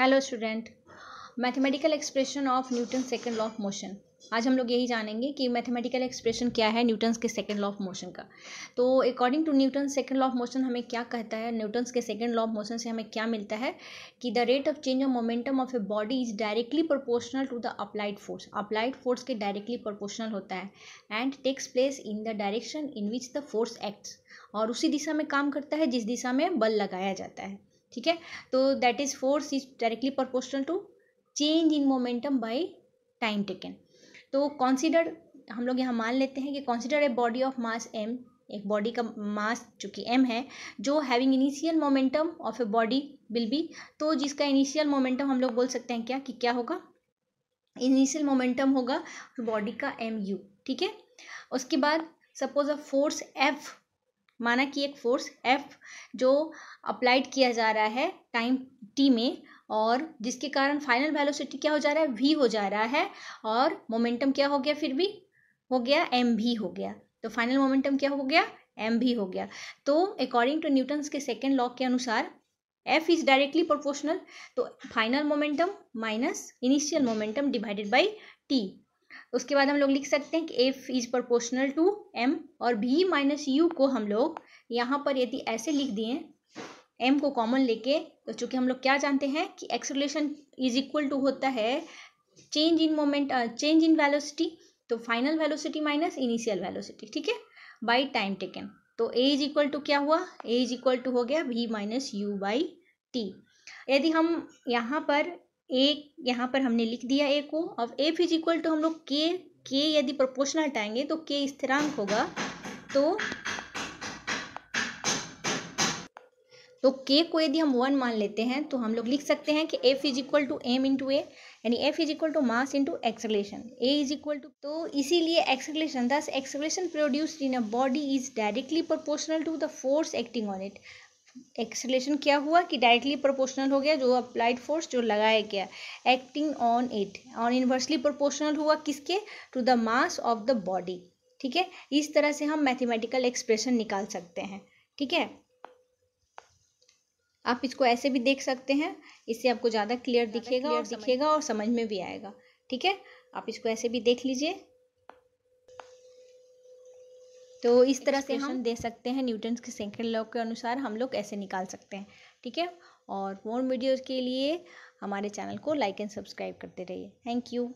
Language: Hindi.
hello student mathematical expression of Newton second law of motion आज हम लोग यही जानेंगे कि मैथमेटिकल एक्सप्रेशन क्या है न्यूटन्स के सेकेंड लॉ ऑफ मोशन का तो according to Newton second law of motion हमें क्या कहता है न्यूटन्स के सेकेंड लॉ ऑफ मोशन से हमें क्या मिलता है कि the rate of change of momentum of a body is directly proportional to the applied force applied force के डायरेक्टली प्रोपोर्शनल होता है and takes place in the direction in which the force acts और उसी दिशा में काम करता है जिस दिशा में बल लगाया जाता है ठीक है तो that is force is directly proportional to change in momentum by time taken तो कॉन्सिडर हम लोग यहाँ मान लेते हैं कि consider a body of mass M एक बॉडी का मास जो कि एम है जो having initial momentum of a body will be तो जिसका इनिशियल मोमेंटम हम लोग बोल सकते हैं क्या कि क्या होगा इनिशियल मोमेंटम होगा बॉडी का एम यू ठीक है उसके बाद सपोज अ फोर्स एफ माना कि एक फोर्स एफ जो अप्लाइड किया जा रहा है टाइम टी में और जिसके कारण फाइनल वेलोसिटी क्या हो जा रहा है वी हो जा रहा है और मोमेंटम क्या हो गया फिर भी हो गया एम भी हो गया तो फाइनल मोमेंटम क्या हो गया एम भी हो गया तो अकॉर्डिंग टू न्यूटन्स के सेकेंड लॉ के अनुसार एफ इज डायरेक्टली प्रोपोर्शनल तो final momentum minus initial momentum divided by T उसके बाद हम लोग लिख सकते हैं कि F is proportional to M और भी माइनस यू को हम लोग यहाँ पर यदि ऐसे लिख दिए एम को कॉमन लेके तो चूंकि हम लोग क्या जानते हैं कि एक्सलेशन इज इक्वल टू होता है change in moment change in velocity तो final velocity minus initial velocity ठीक है बाई टाइम टेकन तो ए इज इक्वल टू क्या हुआ ए इज इक्वल टू हो गया V minus U by T यदि हम यहाँ पर ए यहाँ पर हमने लिख दिया ए को अब एफ इज इक्वल टू हम लोग के के यदि प्रोपोर्शनल हटाएंगे तो के स्थिरांक होगा तो तो के को यदि हम वन मान लेते हैं तो हम लोग लिख सकते हैं कि F is equal to M into A यानी F is equal to mass into acceleration A is equal to तो इसीलिए acceleration thus acceleration produced in a body is directly proportional to the force acting on it acceleration क्या हुआ कि डायरेक्टली प्रोपोर्शनल हो गया जो अप्लाइड फोर्स जो लगाया गया एक्टिंग ऑन इट और इन्वर्सली प्रोपोर्शनल हुआ किसके to the mass of the body ठीक है इस तरह से हम मैथमेटिकल एक्सप्रेशन निकाल सकते हैं ठीक है आप इसको ऐसे भी देख सकते हैं इससे आपको ज़्यादा क्लियर दिखेगा और दिखेगा और समझ में भी आएगा ठीक है आप इसको ऐसे भी देख लीजिए तो हाँ, इस तरह से हम दे सकते हैं न्यूटन्स के सेकेंड लॉ के अनुसार हम लोग ऐसे निकाल सकते हैं ठीक है और मोर वीडियोज़ के लिए हमारे चैनल को लाइक एंड सब्सक्राइब करते रहिए थैंक यू